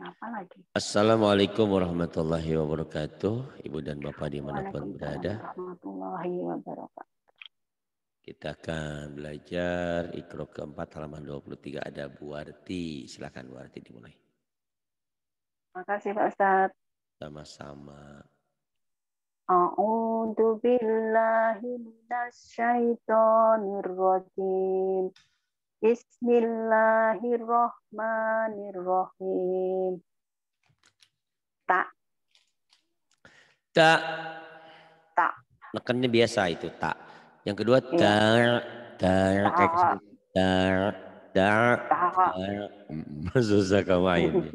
apa lagi. Assalamualaikum warahmatullahi wabarakatuh. Ibu dan Bapak pun berada. Warahmatullahi wabarakatuh. Kita akan belajar ikro keempat halaman 23 ada Bu Arti. Silakan Bu Arti dimulai. Terima kasih Pak Ustaz. Sama-sama. A'udzu billahi minas syaithanir rajim. -sama. Bismillahirrahmanirrahim. Tak. Tak. Tak. Nekannya biasa itu tak. Yang kedua dar iya. dar kayak dar dar dar susah kau main.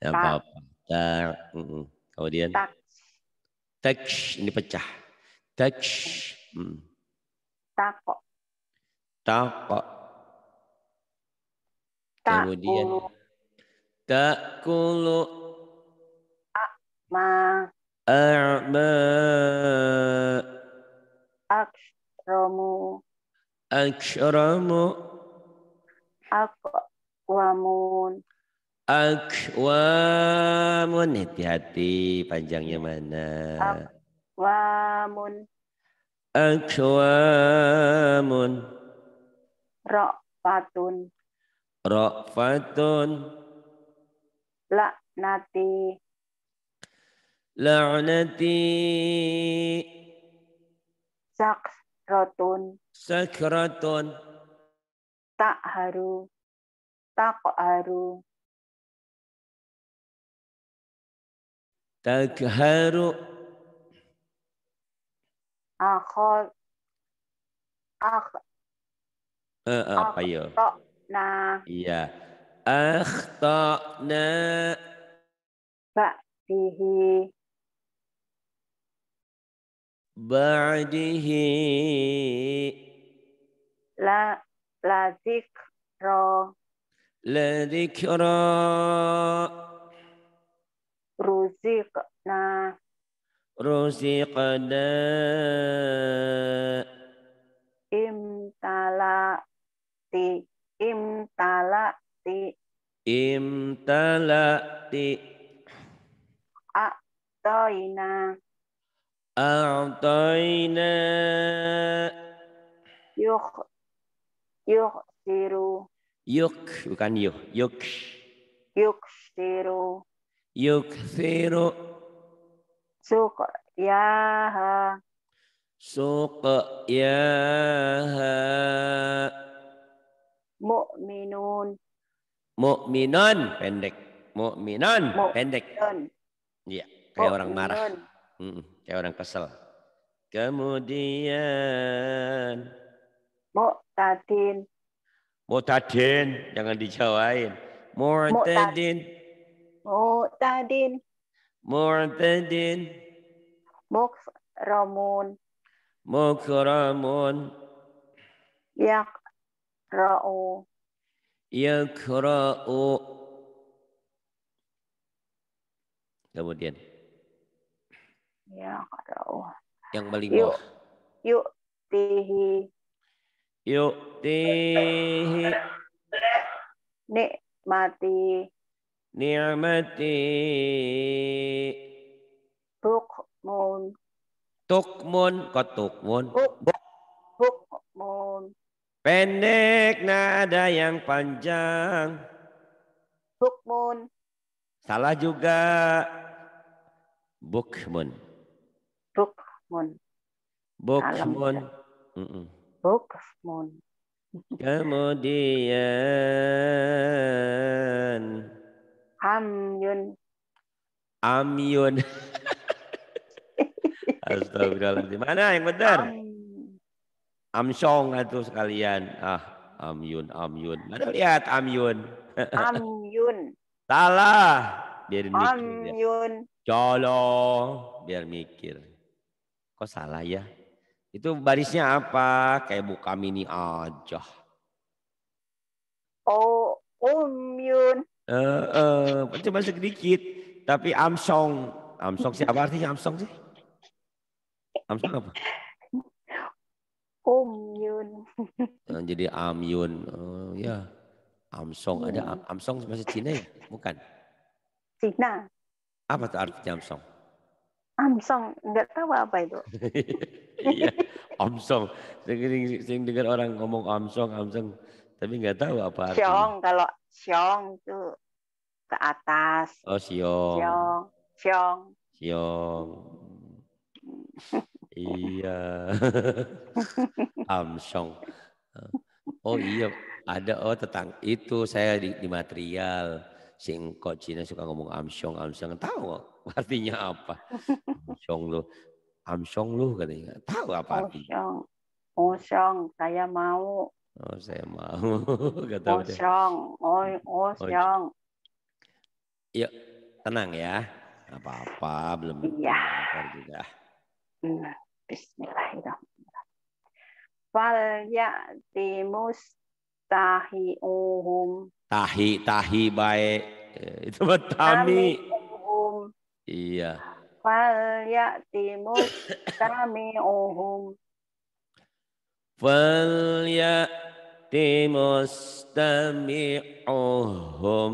Ya apa-apa. Dar. Kemudian. Tak. Tak. ini pecah. Mm. Tak. Tak. Tak Kemudian takulu ma a'ma akramu akramu akwamun akwamun hati-hati panjangnya mana akwamun akwamun patun Rafatun. La'nati. La'nati. Sakratun. Sakratun. Ta'haru. Takharu. Takharu. Akhol. Akh. Eh, apa ya? Akh. Nah. Iya. Akhtana. Ba'dihi. Ba'dihi. La la zikra. La zikra. Ruziqna. Ruziqna. Imtalati. Imtalati. Imtalati. A'toina. A'toina. Yuk. Yuk siru. Yuk, bukan yuk. Yuk. Yuk siru. Yuk siru. Suk ya, Suk ya. Mu'minun. Mu'minun pendek. Mu'minun pendek. Iya, kayak orang marah. hmm, kayak orang kesel. Kemudian Mu'tadin. Mu'tadin, jangan dijawain. Mu'tadin. Mu'tadin. Mu'tadin. Mukramun. Mukramun. Ya يقرأ يقرأ kemudian يقرأ yang paling bawah yuk tihi yuk tihi nikmati ni'mati tukmun tukmun kok tukmun Tukmun. bukmun Pendek nada yang panjang. Bukmun. Salah juga. Bukmun. Bukmun. Bukmun. Bukmun. Kemudian. Amyun. Amyun. Astagfirullahaladzim. Mana yang benar? Amyun. Amsong itu sekalian. Ah, Amyun, Amyun. Mana lihat Amyun. Amyun. Salah. Biar mikir. Amyun. Colo. Biar mikir. Kok salah ya? Itu barisnya apa? Kayak buka mini aja. Oh, Umyun. Eh, uh, uh, sedikit. Tapi Amsong. Amsong siapa artinya Amsong sih? Amsong apa? Yun. Nah, jadi Amyun. Oh ya. Amsong hmm. ada iya. Am Amsong bahasa Cina ya? Bukan. Cina. Apa tuh artinya Amsong? Amsong, enggak tahu apa itu. Iya, Amsong. Sering, sering dengar orang ngomong Amsong, Amsong, tapi enggak tahu apa artinya. Siong kalau Siong itu ke atas. Oh, Siong. Siong. Siong. Oh. Iya. Amsong. Oh iya, ada oh tentang itu saya di, di material si kok Cina suka ngomong amsong amsong tahu artinya apa? Amsong lu. Amsong lu katanya. Tahu apa oh, artinya? Amsong, oh, saya mau. Oh, saya mau. Kata amsong oi, amsong Yuk, tenang ya. Apa-apa belum. Iya. Juga. Hmm. Bismillahirrahmanirrahim. Fal ya'ti mustahi'uhum. Tahi, tahi baik. Eh, itu betami. Iya. Fal ya'ti mustami'uhum. Fal tami mustami'uhum.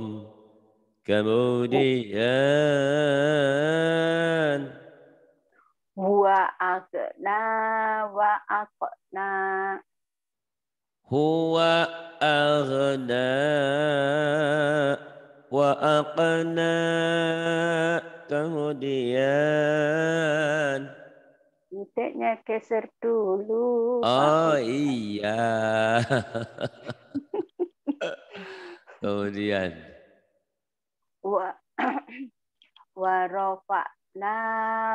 Kemudian wa akna wa akna huwa aghna wa aqna kemudian intinya keser dulu oh iya kemudian wa rofa na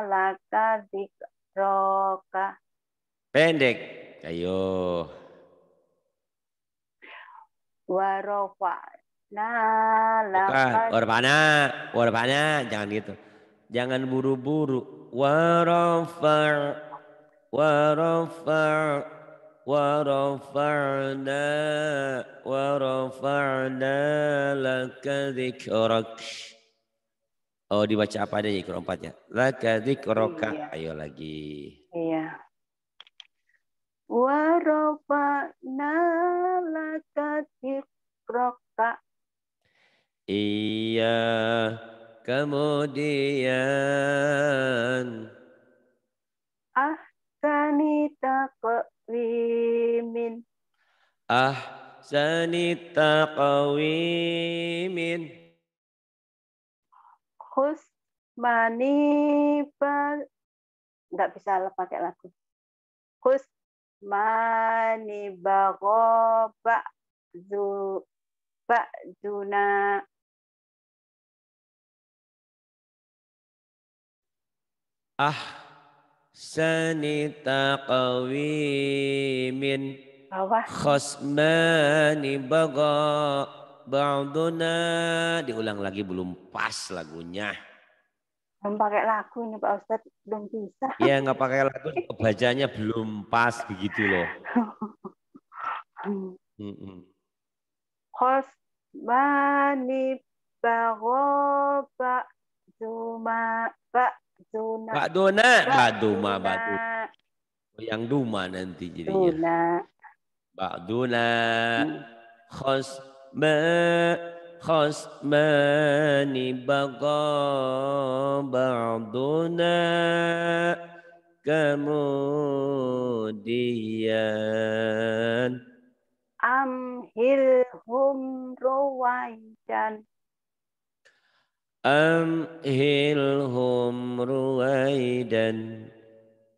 laka zikroka. Pendek. Ayo. Warofa. Na laka. warofa Jangan gitu. Jangan buru-buru. warofa Warofa. Warofana. Warofana. laka ذكرك Oh dibaca apa aja? ikro empatnya. Laka zikroka. Iya. Ayo lagi. Iya. Warofa'na laka zikroka. Iya. Kemudian. Ah sanita kawimin. Ah sanita kawimin hus per nggak bisa pakai lagu hus zu pak zuna ah sanita kawimin khusmani bago ba'duna diulang lagi belum pas lagunya belum pakai lagu ini Pak Ustaz belum bisa ya nggak pakai lagu bacanya belum pas begitu loh khosbani bagoba duma Pak Duma Pak bakduna yang duma nanti jadinya bakduna khosbani ما خصمان بغى بعضنا كموديان أمهلهم رويدا أمهلهم رويدا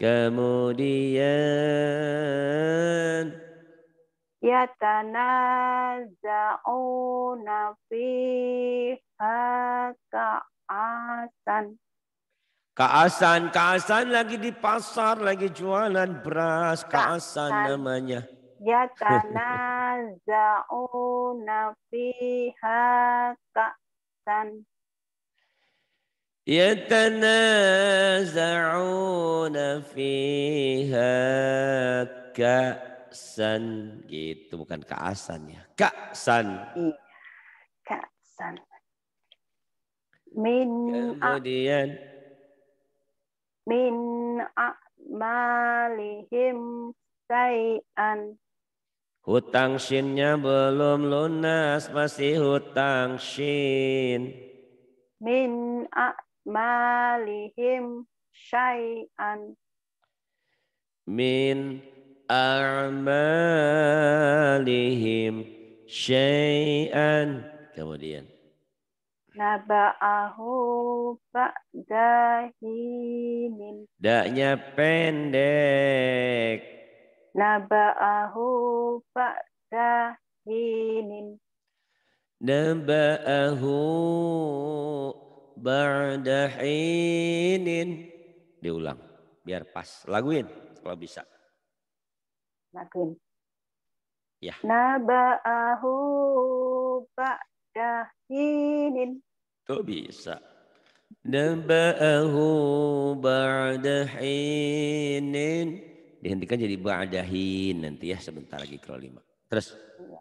كموديان Ya Tanazau fiha ka'asan. Kaasan, kaasan lagi di pasar, lagi jualan beras, kaasan Ka namanya. Tanazau fiha ka'asan. Tanazau fiha ka. Ka'san gitu bukan ka'asan ya. Ka'san. Iya. Ka'san. Min kemudian min a'malihim sayan. Hutang shinnya belum lunas, masih hutang shin. Min a'malihim sayan. Min a'malihim syai'an. Kemudian. Naba'ahu ba'dahinin. Daknya pendek. Naba'ahu ba'dahinin. Naba'ahu ba'dahinin. Diulang biar pas. Laguin kalau bisa laguin. Ya. Naba'ahu ba'da hinin. Tuh bisa. Naba'ahu ba'da hinin. Dihentikan jadi ba'dahin nanti ya sebentar lagi kalau lima. Terus. Iya.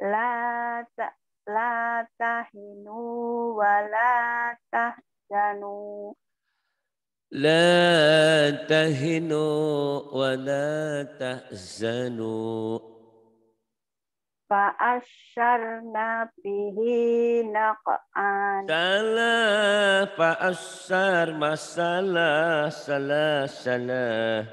Lata, la tahinu wa la tahjanu لا تهنوا ولا تحزنوا فأشرنا به نقعا سلا فأشر مسلا سلا سلا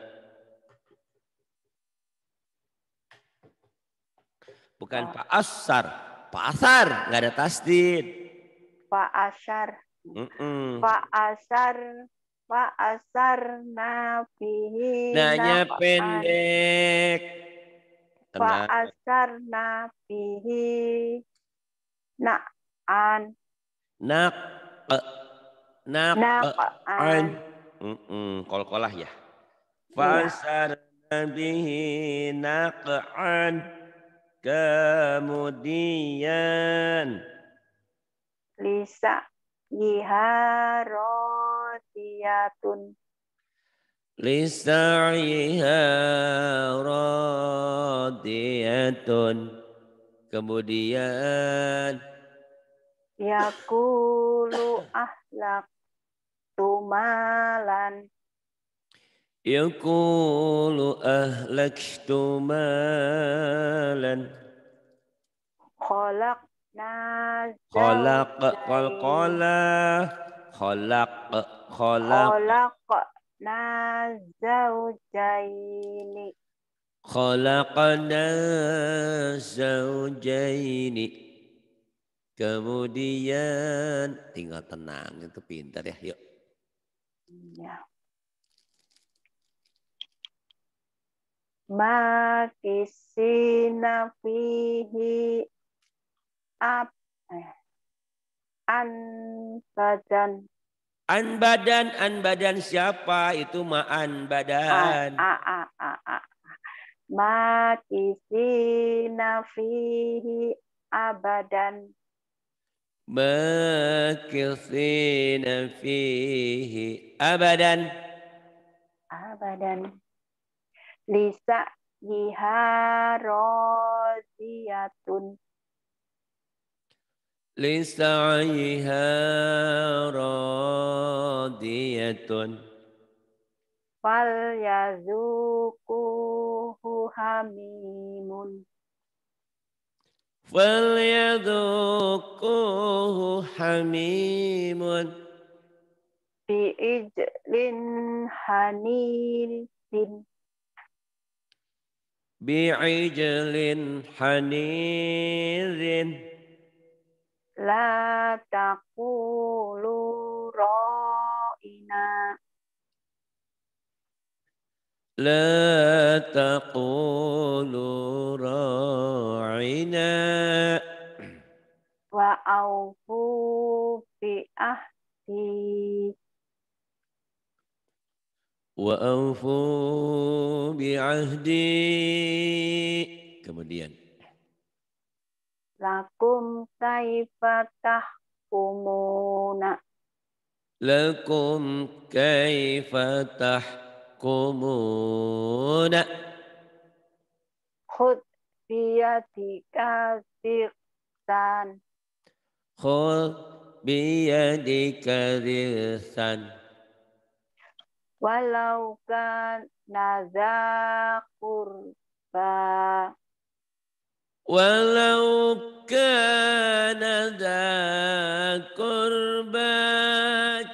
Bukan Pak Asar, Pak Asar nggak ada tasdid. Pak Asar, mm -mm. Pak Asar Wa asarna bihi Nanya nafan. pendek. Wa asarna bihi na'an. Nak. E, Nak. Na'an. E, mm -mm, Kol-kolah ya. Wa iya. asarna bihi an Kemudian. Lisa. Yiharo jasiyatun Lisa'iha radiyatun Kemudian Yakulu ahlak tumalan Yakulu ahlak tumalan Kholak nazal Kholak kol Eh, kholak. Kholak. khalaqna zaujaini khalaqna zaujaini kemudian tinggal tenang itu pintar ya yuk ya makisina fihi apa eh An badan. An badan, an badan siapa? Itu ma an badan. A, a, a, a, ma Makisina fihi abadan. Makisina fihi abadan. Abadan. Lisa yiha roziyatun. لسعيها راضية فليذوقوه حميم فليذوقوه حميم بإجل حنين بعجل حنير La taqulu ra'ina La taqulu ra'ina. Wa aufu bi ahdi. Wa aufu bi ahdi. Kemudian. لكم كيف تحكمون لكم كيف تحكمون خذ بيدك رسان خذ بيدك رسان ولو كان ذا قربا ولو كان ذا قربى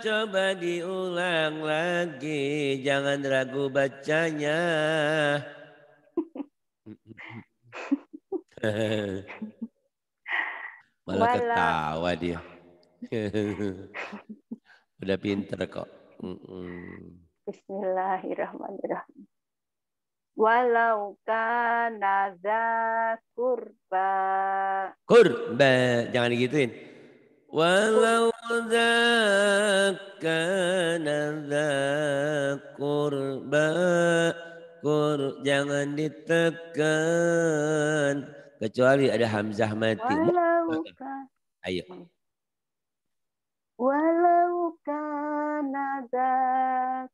coba diulang lagi jangan ragu bacanya malah ketawa dia udah pinter kok Bismillahirrahmanirrahim walau kana kurba kurba jangan digituin walau kana kurba kur jangan ditekan kecuali ada hamzah mati walau ayo walau kana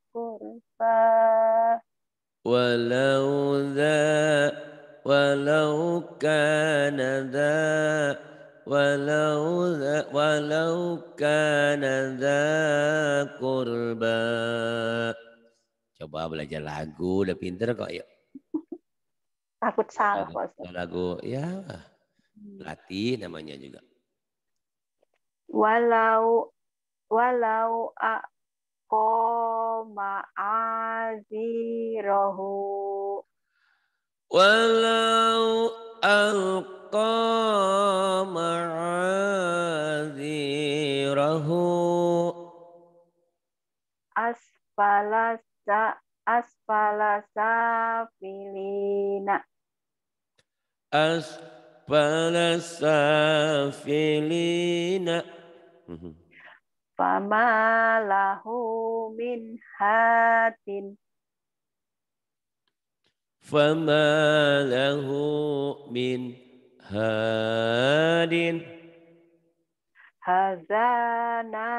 kurba ولو ذا ولو كان ذا ولو ذا ولو كان ذا قربا coba belajar lagu udah pinter kok yuk takut salah kok lagu ya hmm. latih namanya juga walau walau a koma azirahu walau alqa ma'azirahu asfala asfala filina, aspalasa filina. mm -hmm. Fama lahu min hatin. Fama lahu min hadin. Hazana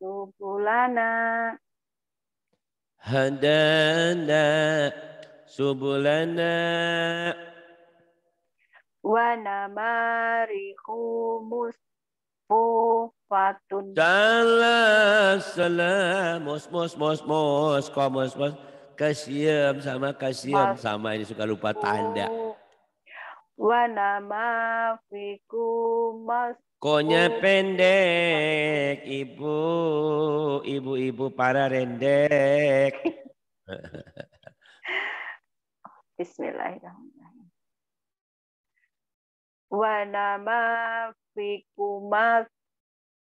subulana. Hadana subulana. Wa namarihu musfu wafatun. Jalla salam. Mos, mos, mos, mos. Kau mos, mos. Kasiam sama kasiam. Sama ini suka lupa tanda. Oh. Wana nama mas. Konya oh. pendek, ibu, ibu-ibu para rendek. Bismillahirrahmanirrahim. Wa nama mas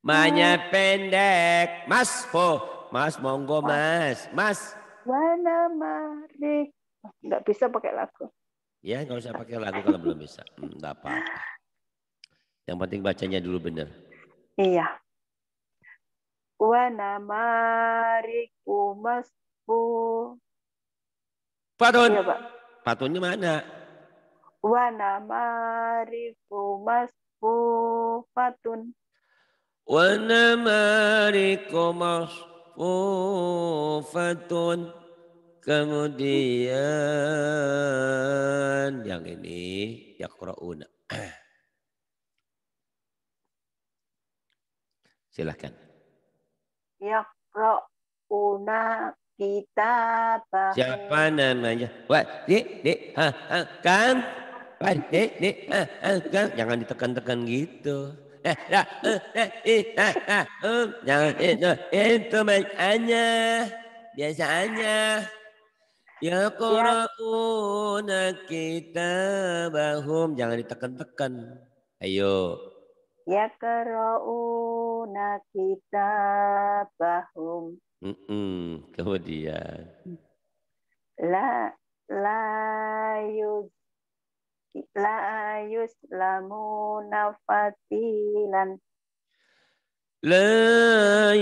Manya pendek. Mas, po. Mas, monggo mas. Mas. Wana mari. Enggak bisa pakai lagu. Ya, nggak usah pakai lagu kalau belum bisa. Enggak hmm, apa-apa. Yang penting bacanya dulu benar. Iya. Wana mari Mas Po. Patun. Iya, Pak. Patunnya mana? Wana mari Mas Po. patun. ونمارق محفوفة kemudian yang ini yaqrauna silahkan yaqrauna kita siapa namanya wa di di ha, ha kan di di ha, ha kan jangan ditekan-tekan gitu jangan itu itu makanya biasanya ya qura'una bahum jangan ditekan-tekan ayo ya qura'una kita bahum -mm. kemudian la la yuz la yuslamuna fatilan la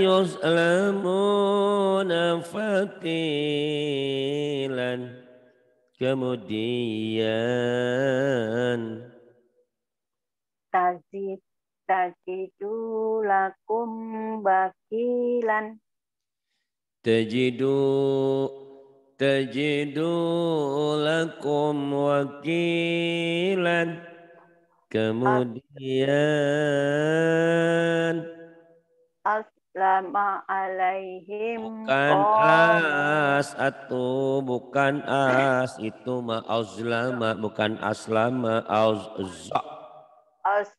yuslamuna fatilan kemudian tazid tajidu lakum bakilan tajidu tajidu lakum wakilan kemudian aslama alaihim bukan as atau bukan as itu ma aslama bukan aslama azza as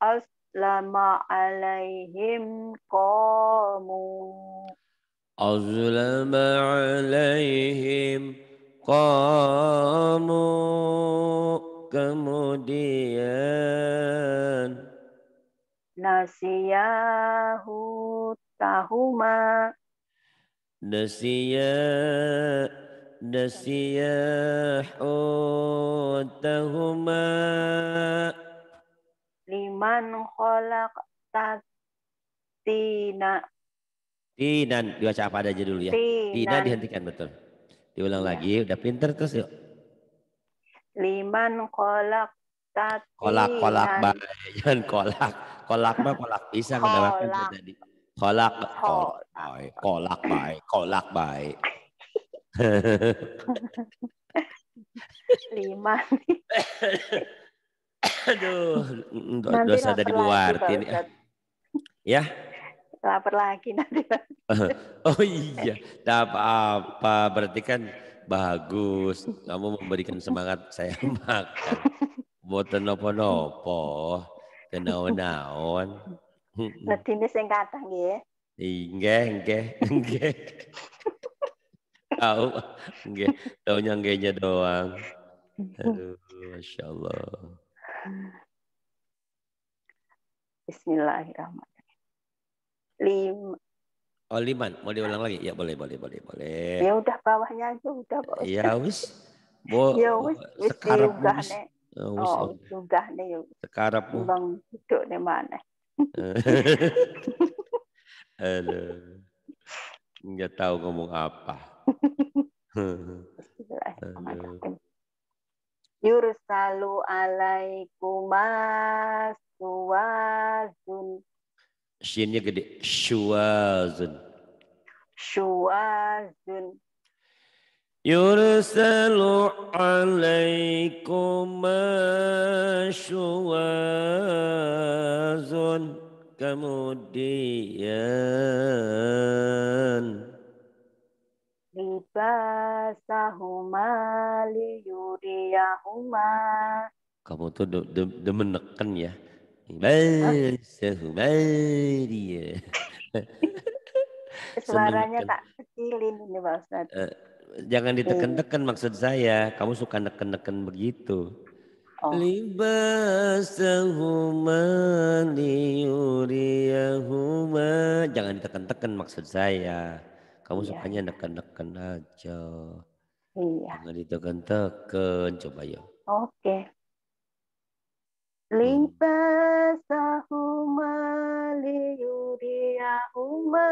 aslama alaihim qamu أظلم عليهم قاموا كمديا نسياه تهما نسيا نسيا حوتهما لمن خلق تينا Tinan dibaca apa aja dulu ya. Tina dihentikan betul. Diulang ya. lagi, udah pinter terus yuk. Liman kolak tati. Kolak kolak baik, jangan kolak. Kolak mah kolak pisang udah makan tadi. Kolak kolak baik, kolak baik, kolak baik. Liman. Aduh, dosa dari buartin ini. Ya lapar lagi nanti. oh iya, tidak nah, apa-apa. Berarti kan bagus. Kamu memberikan semangat saya makan. Buat nopo-nopo, kenaon-naon. ini saya kathah nggih. Nggih, nggih, nggih. Tahu, nggih. Taunya nggihnya doang. Aduh, Masya Allah. Bismillahirrahmanirrahim lima. Oh liman, mau diulang lagi? Ya boleh, boleh, boleh, boleh. Ya udah bawahnya aja udah. ya wis. Bo, ya wis, wis sekarap ya, wis. Oh, oh. wis oh, udah nih. pun. Bang duduk di mana? Aduh. Nggak tahu ngomong apa. Yursalu alaikum suwazun Shinnya gede. Shuazun. Shuazun. Yursalu alaikum shuazun. Kemudian. Libasahuma liyuriyahuma. Kamu tuh demen neken ya. Masyahu Maria. Suaranya tak kecilin ini Pak Ustadz. Uh, jangan iya. diteken-teken maksud saya. Kamu suka neken-neken begitu. Oh. Libasahuma liyuriyahuma. Jangan diteken-teken maksud saya. Kamu iya. sukanya neken-neken aja. Iya. Jangan diteken-teken. Coba ya. Oke. Okay libasahuma uma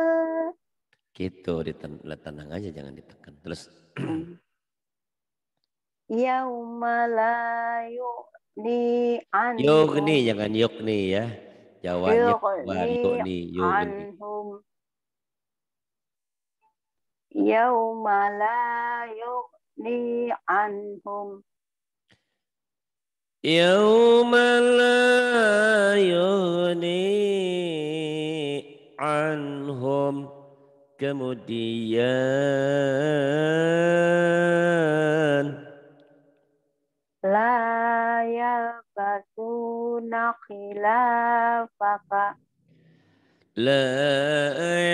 gitu diten tenang aja jangan ditekan terus yauma la yugni an yugni jangan yugni ya jawabannya yugni yugni yauma la yugni anhum يوم لا يغني عنهم كمديان لا يلبسون خلافك لا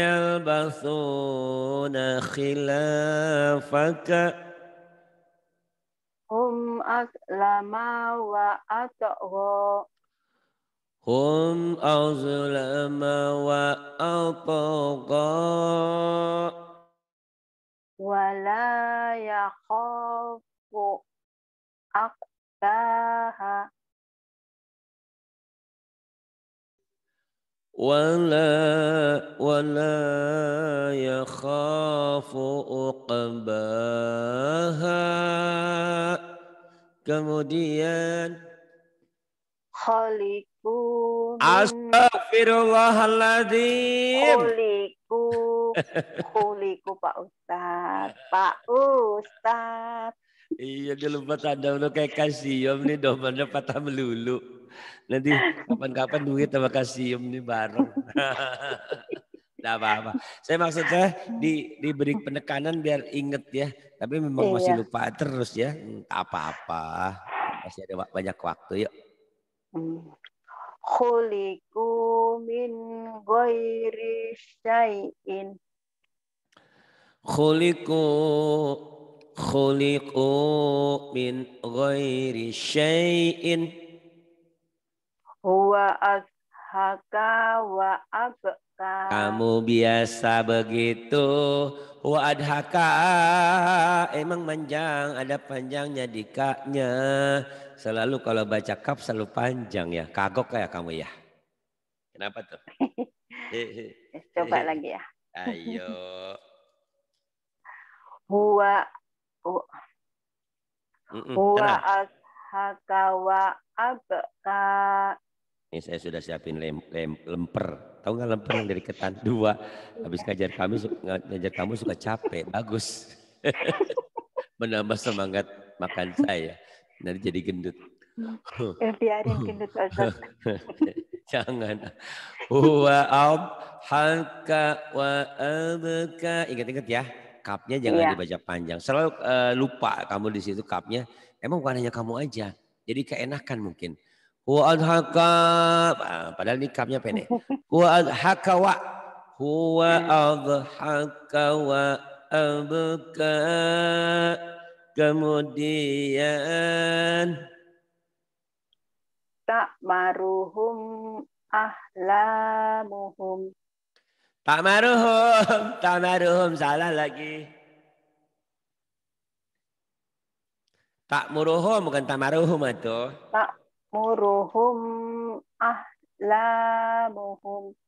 يلبسون خلافك Hum aslama wa ata'ho. Hum azlama wa ata'ho. Wala yakhafu akbaha. ولا ولا يخاف عقباها kemudian khalikum astagfirullahaladzim kuliku khaliku Pak ustad Pak ustad iya dulu tanda lo kayak kasih om nih domannya patah melulu Nanti kapan-kapan duit sama kasium nih bareng. Tidak apa-apa. Saya maksud saya di, diberi penekanan biar inget ya. Tapi memang iya. masih lupa terus ya. Tak hmm, apa-apa. Masih ada banyak waktu yuk. Khuliku min goyri syai'in. Khuliku khuliku min ghairi syai'in. Huwa ashaka wa abka. Kamu biasa begitu. Huwa adhaka. Emang panjang. Ada panjangnya di kaknya. Selalu kalau baca kap selalu panjang ya. Kagok kayak kamu ya. Kenapa tuh? Coba lagi ya. Ayo. Huwa. Huwa ashaka wa abka ini saya sudah siapin lem, lem, lemper. Tahu nggak lemper yang dari ketan dua? Habis ngajar kami, ngajar kamu suka capek. Bagus. Menambah semangat makan saya. Nanti jadi gendut. Ya, biarin gendut Jangan. Huwa al halka wa abka. Ingat-ingat ya. Kapnya jangan iya. dibaca panjang. Selalu uh, lupa kamu di situ kapnya. Emang bukan hanya kamu aja. Jadi keenakan mungkin. Ku adhaka. Ah, padahal nikamnya pendek. Huwa adhaka wa. Huwa adhaka wa abka. Kemudian. Tak maruhum ahlamuhum. Tak maruhum. Tak maruhum. Salah lagi. Tak muruhum bukan tak maruhum atau. Tak muruhum ahlamuhum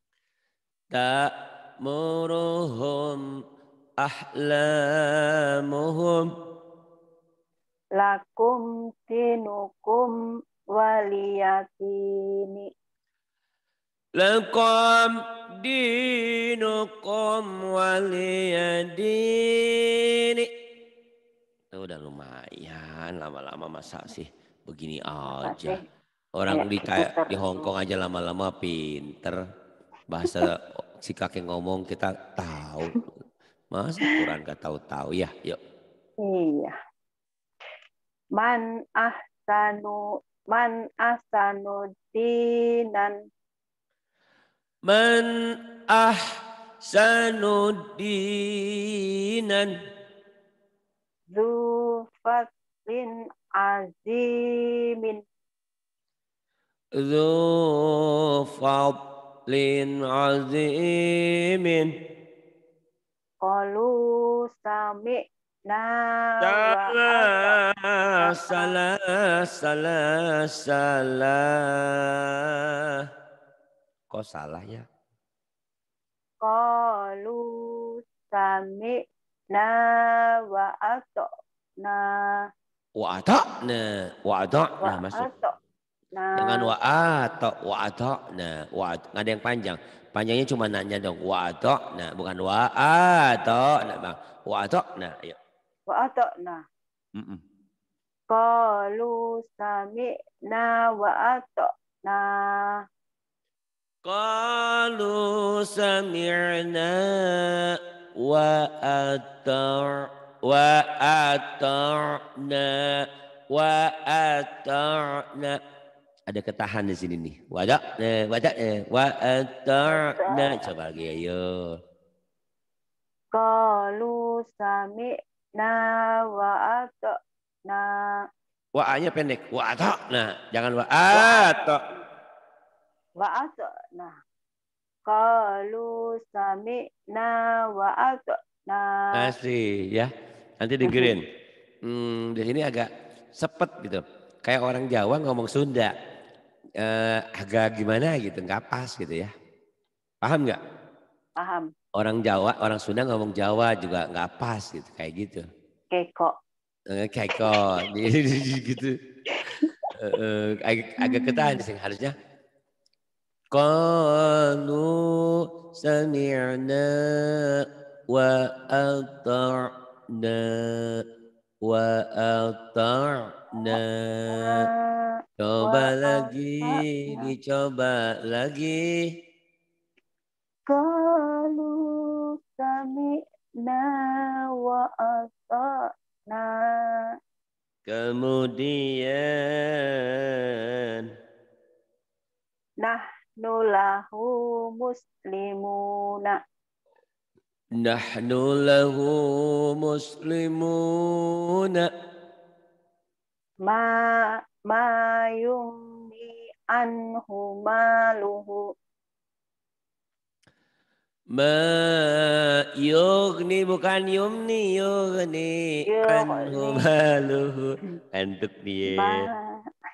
tak muruhum ahlamuhum lakum tinukum waliyakini. lakum dinukum waliyadini itu udah lumayan lama-lama masa sih begini aja Orang iya, di kayak kan. di Hong Kong aja lama-lama pinter bahasa si kakek ngomong kita tahu. Mas kurang gak tahu-tahu ya, yuk. Iya. Man ahsanu man ahsanu dinan man ahsanu dinan zufatin azimin ذو فضل عظيم قالوا سمعنا سلا سلا سلا kok salah ya qalu sami'na wa ata'na wa ata'na Nah. Jangan wa atau wa atokna. Wa nggak ada yang panjang. Panjangnya cuma nanya dong. Wa nah bukan wa nah bang. Wa atokna. Ayo. Wa atokna. Mm -mm. Kalu na wa atokna. Kalu sami'na wa ator wa na wa atorna ada ketahan di sini nih. Wadak, eh, wadak, eh, wadak, atarna. Eh, coba lagi, ayo. Kalu sami na wadak na. Wa pendek. Waatok na, Jangan wa Waatok na. Kalu sami na wa atarna. Asli ya. Nanti green. Hmm, di sini agak sepet gitu. Kayak orang Jawa ngomong Sunda eh, agak gimana gitu, nggak pas gitu ya. Paham nggak? Paham. Orang Jawa, orang Sunda ngomong Jawa juga nggak pas gitu, kayak gitu. Keko. Eh, keko, gitu. Eh, eh agak, agak ketahan sih harusnya. Qalu sami'na wa ata'na wa atarna coba lagi dicoba lagi kalau kami na wa atarna kemudian nah nulahu muslimuna نحن له مسلمون ما ما يغني عنه ماله ما يغني bukan yumni yugni anhu maluhu antuk dia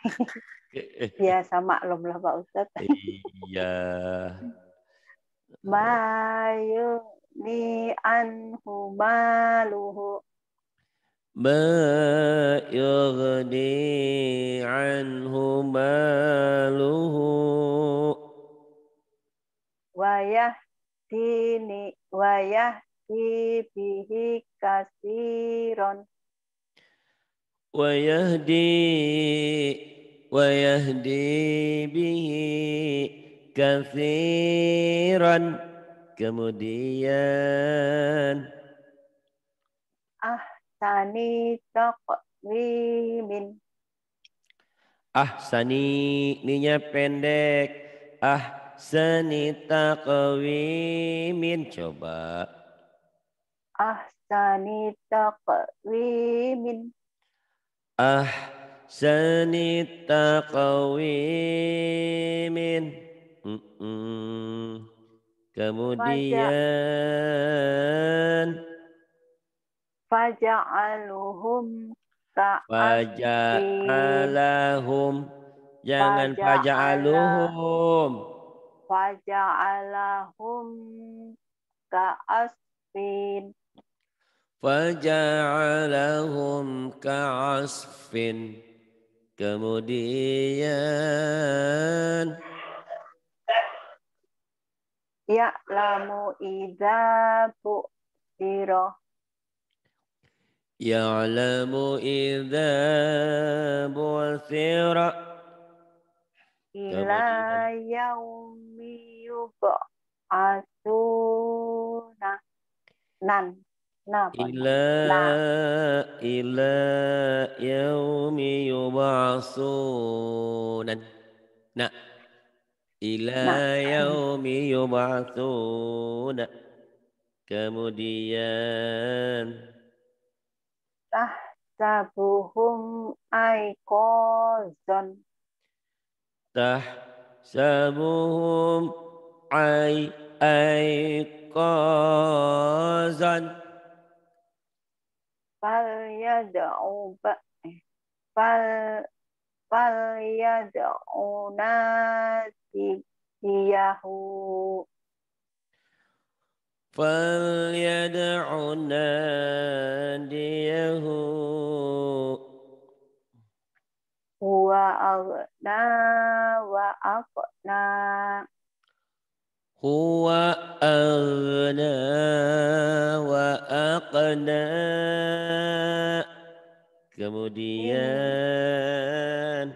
ya sama lom lah Pak Ustaz iya ma ni anhu maluhu ma yughni anhu maluhu wa yahdini wa yahdi bihi kasiron wa yahdi wa yahdi bihi kasiran Kemudian ah ahsani taqwimin. Ahsani ninya pendek. ah Ahsani taqwimin. Coba. Ahsani taqwimin. sani taqwimin. Mm Kemudian faja'aluhum faja'alahum jangan faja'aluhum faja'alahum ka'asfin faja'alahum ka'asfin kemudian Ya lamu idza bu'dira. Ya'lamu idza bu'sira. Ila yaumi yub'asuna. Nan. Nah, ila nah. ila yaumi yub'asunan. Nah. إلى يوم يبعثون kemudian tahsabuhum aikozon tahsabuhum ai aikozon fal yad'u fal فليدع ناديه فليدع ناديه هو أغنى وأقنى هو أغنى وأقنى Kemudian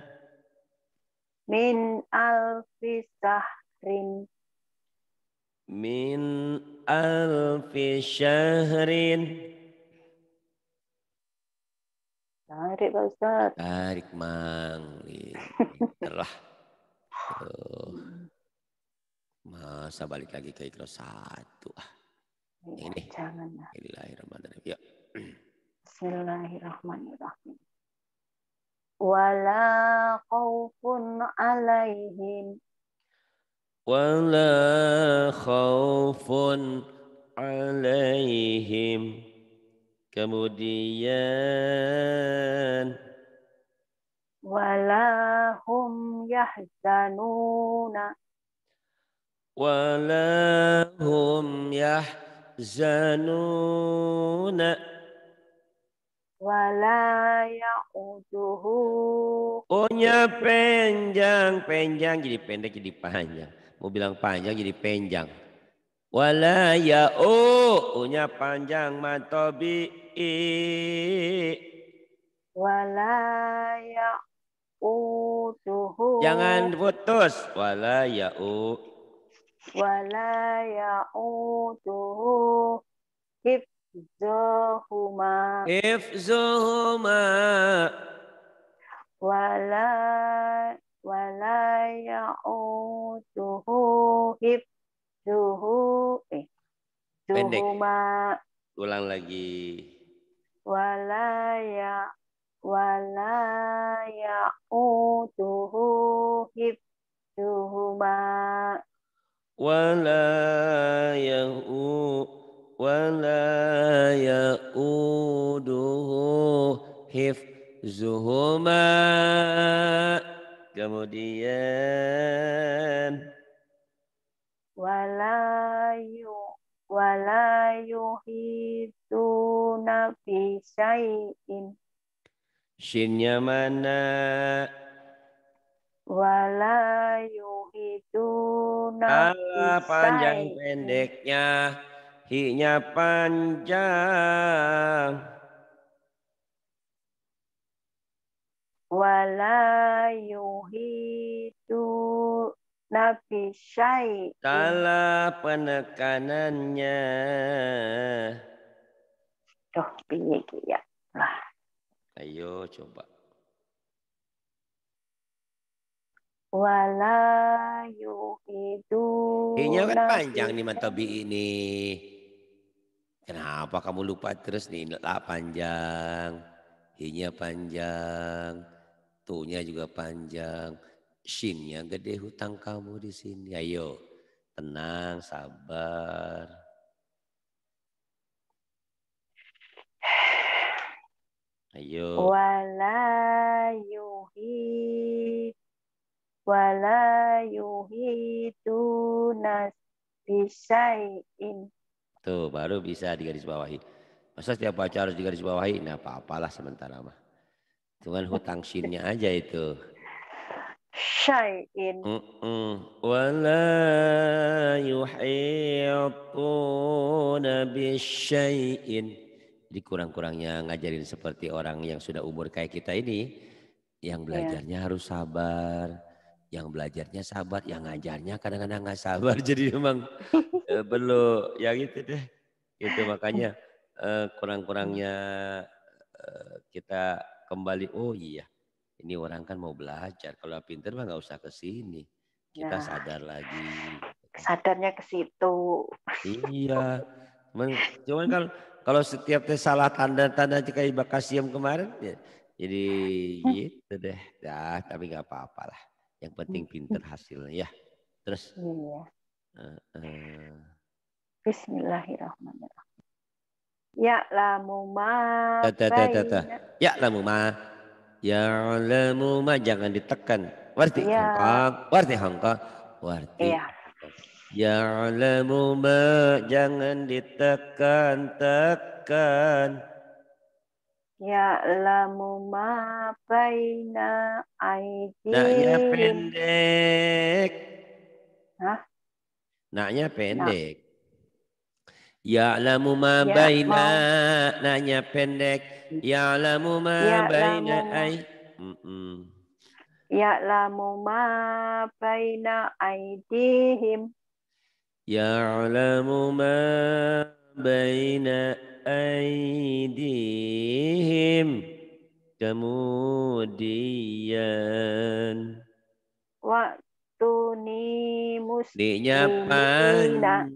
min al sahrin min al syahrin Tarik Pak Tarik Mang. Lah. oh. Masa balik lagi ke ikro satu ah. Ini. Jangan. Bismillahirrahmanirrahim. Yuk. Bismillahirrahmanirrahim. Wala khawfun alaihim. Wala khawfun alaihim. Kemudian wala hum yahzanuna wala hum yahzanuna wala ya'uduhu. Ohnya panjang, panjang jadi pendek jadi panjang. Mau bilang panjang jadi penjang. Wala ya'u, ohnya panjang matobi. Wala ya'uduhu. Jangan putus. Wala ya'u. Wala ya'uduhu. Hip Ifzuhuma. Ifzuhuma. Wala wala ya'uduhu hibduhu eh. Pendek. Ulang lagi. Wala ya wala ya'uduhu hibduhuma. Wala ya'uduhu ولا يؤوده حفظهما kemudian wala yu wala yuhituna shinnya mana wala yuhituna ala ah, panjang pendeknya hinya panjang wala yuhitu nabi syai Salah penekanannya Duh, piye ya ayo coba wala yuhidu hinya kan panjang nih matobi ini Kenapa kamu lupa terus nih? La panjang, hinya panjang, tuhnya juga panjang, shinnya gede hutang kamu di sini. Ayo, tenang, sabar. Ayo. Wala yuhi wala yuhi tunas bisain Tuh gitu, baru bisa digarisbawahi. Masa setiap baca harus digarisbawahi? Nah apa-apalah sementara mah. Cuman hutang sinnya aja itu. Syai'in. Mm la Wala bisyai'in. Jadi kurang-kurangnya ngajarin seperti orang yang sudah umur kayak kita ini. Yang iya. belajarnya yeah. harus sabar yang belajarnya sabar, yang ngajarnya kadang-kadang nggak sabar. Jadi memang eh, belum ya gitu deh itu makanya eh, kurang-kurangnya eh, kita kembali oh iya ini orang kan mau belajar kalau pinter mah nggak usah ke sini kita ya. sadar lagi sadarnya ke situ iya cuman kalau kalau setiap tes salah tanda-tanda jika ibakasiem kemarin ya, jadi hmm. gitu deh dah tapi nggak apa apalah yang penting hmm. pinter hasilnya ya terus iya. Bismillahirrahmanirrahim. Ya lamu ma. Ya lamu ma. Ya lamu ma jangan ditekan. Warti ya. hongkong. Warti hongkong. Warti. Ya. Ya lamu ma jangan ditekan tekan. Ya lamu ma baina aidi. Nah, ya pendek. Hah? Ya. Ya, naknya pendek. Ya lamu ma baina nanya pendek. Ya lamu ma baina Ya lamu ma baina aidihim. Ya lamu ma baina aidihim. Kemudian. Wa tuni muslimina. Ninya panjang.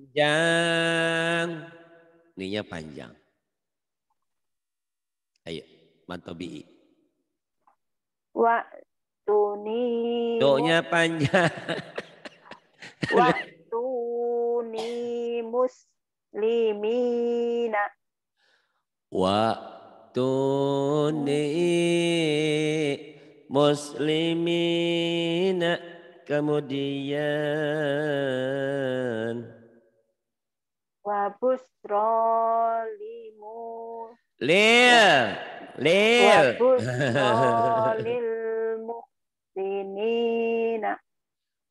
Ninya panjang. Ayo, mantobi. Wa tuni. Doknya panjang. Wa tuni muslimina. Wa tuni muslimina Kemudian Wabusrolimu Lil Lil Wabusrolil muhsinina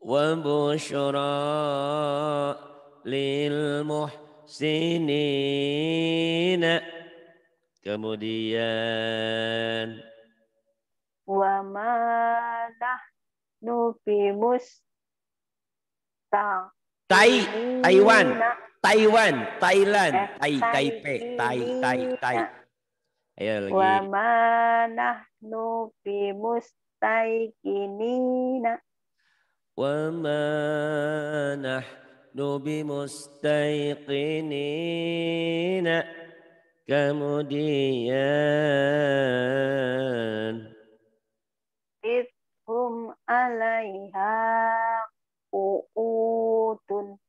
Wabushra lil muhsinina Kemudian Wa manah Nubimus ta. Tai, Taiwan, Taiwan, Thailand, eh, Tai, Taipei, Tai, Tai, Tai. Ayo lagi. Wa manah nubimus taikinina. Wa manah nubimustaikinin. Kemudian alaiha qu'udun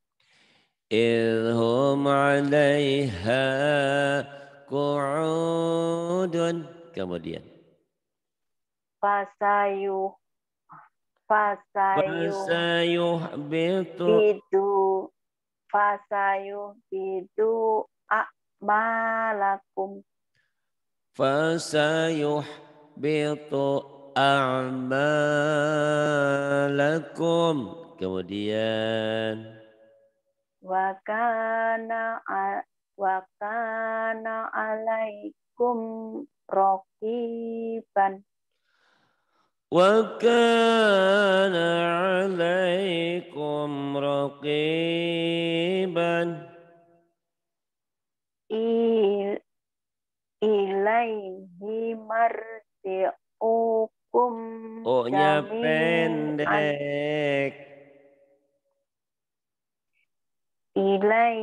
idhum alaiha qu'udun kemudian fasayuh fasayuh fasayuh bitu bidu fasayuh bidu akmalakum, fasayuh bitu a'malakum. Kemudian wa kana wa kana alaikum raqiban wa kana alaikum raqiban ilaihi marji'u O-nya pendek. Ilai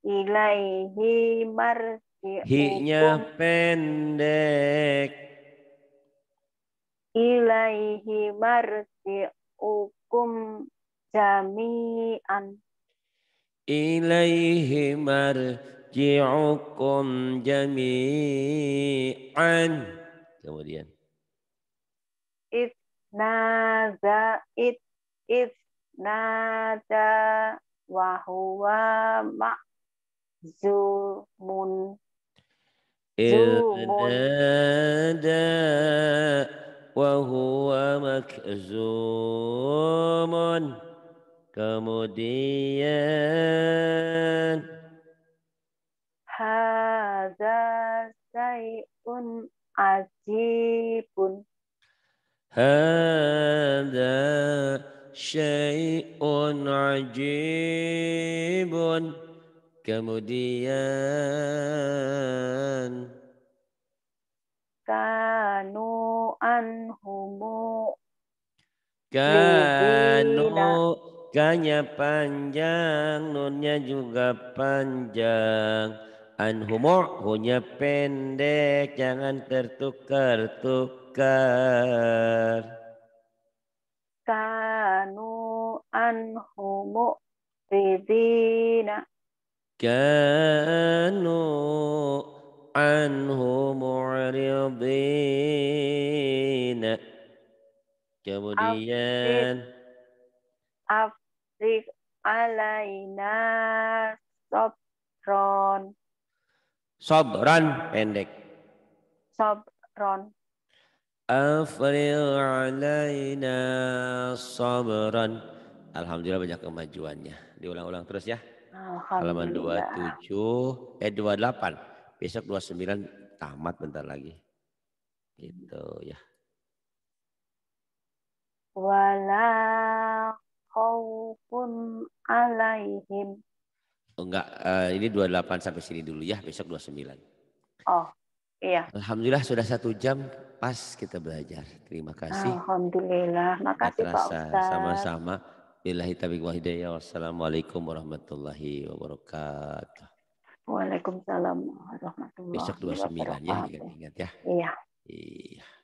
ilaihi marji. Hi-nya pendek. Ilaihi marji hukum jami'an. Ilaihi marji'ukum jami'an. Kemudian naza it it naza wahuwa ma'zumun nada wahuwa makzumun kemudian hadza sayun ajibun هذا شيء عجيب kemudian kanu anhumu kanu kanya panjang nunnya juga panjang anhumu hunya pendek jangan tertukar tuh mukar kanu anhu mu'ridina kanu anhu mu'ridina kemudian afrik alaina sobron sobron pendek sobron Afril alaina sabran. Alhamdulillah banyak kemajuannya. Diulang-ulang terus ya. Halaman 27 eh 28. Besok 29 tamat bentar lagi. Gitu ya. Wala khaufun alaihim. Oh, enggak, uh, ini 28 sampai sini dulu ya, besok 29. Oh, iya. Alhamdulillah sudah satu jam pas kita belajar. Terima kasih. Alhamdulillah. Makasih Pak Ustaz. Sama-sama. Bila hitabik wa hidayah. Wassalamualaikum warahmatullahi wabarakatuh. Waalaikumsalam warahmatullahi wabarakatuh. Besok 29 ya, ingat-ingat ya. Iya. Iya.